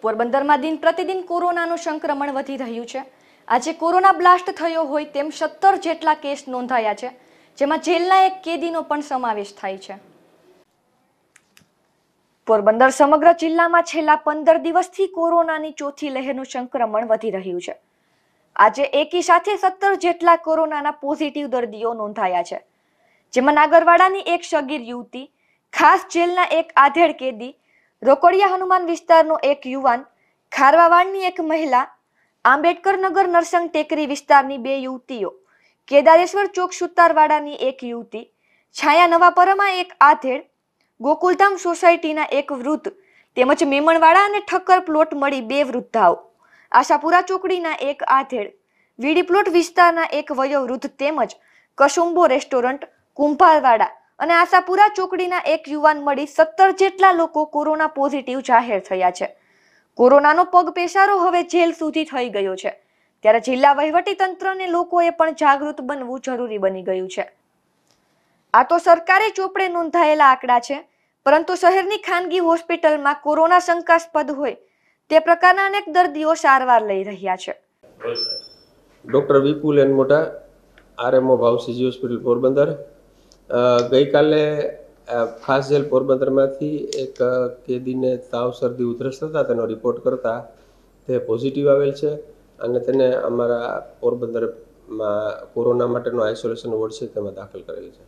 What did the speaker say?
પોરબંદરમાં દિન પ્રતિદિન કોરોનાનું સંક્રમણ વધી રહ્યું છે આજે કોરોના બ્લાસ્ટ થયો હોય તેમ સત્તર જેટલા કેસ નોંધાયા છે જેમાં જેલના એક કેદીનો પણ સમાવેશ થાય છે પોરબંદર સમગ્ર જિલ્લામાં છેલ્લા પંદર દિવસથી કોરોનાની ચોથી લહેરનું સંક્રમણ વધી રહ્યું છે આજે એકી સાથે સત્તર જેટલા કોરોનાના પોઝિટિવ દર્દીઓ નોંધાયા છે જેમાં નાગરવાડાની એક સગીર યુવતી ખાસ જેલના એક આધેડ કેદી રોકડિયા હનુમાન વિસ્તારનો એક યુવાન ખારવાવાડની એક મહિલા આંબેડકરનગર નરસંગ ટેકરી વિસ્તારની બે યુવતીઓ કેદારેશ્વર ચોક સુતારવાડાની એક યુવતી છાયા નવાપરામાં એક આધેડ ગોકુલધામ સોસાયટીના એક વૃદ્ધ તેમજ મેમણવાડા અને ઠક્કર પ્લોટ મળી બે વૃદ્ધાઓ આશાપુરા ચોકડીના એક આધેડ વીડી પ્લોટ વિસ્તારના એક વયોવૃદ્ધ તેમજ કસુંબો રેસ્ટોરન્ટ કુંભારવાડા અને આશાપુરા ચોકડીના એક યુવાન મળી સત્તર જેટલા લોકો કોરોના પોઝિટિવ જાહેર થયા છે કોરોનાનો પગ પેશારો હવે જેલ સુધી થઈ ગયો છે ત્યારે જિલ્લા વહીવટી તંત્રને લોકોએ પણ જાગૃત બનવું જરૂરી બની ગયું છે આ તો સરકારે ચોપડે નોંધાયેલા આંકડા છે પરંતુ શહેરની ખાનગી હોસ્પિટલમાં કોરોના શંકાસ્પદ હોય તે પ્રકારના અનેક દર્દીઓ સારવાર લઈ રહ્યા છે ડોક્ટર વિપુલ એનમોટા આરએમઓ ભાવસીજી હોસ્પિટલ પોરબંદર ગઈકાલે ખાસ જેલ પોરબંદરમાંથી એક કેદીને તાવ શરદી ઉધરસ થતા તેનો રિપોર્ટ કરતા તે પોઝિટિવ આવેલ છે અને તેને અમારા પોરબંદરમાં કોરોના માટેનો આઇસોલેશન વોર્ડ છે તેમાં દાખલ કરેલ છે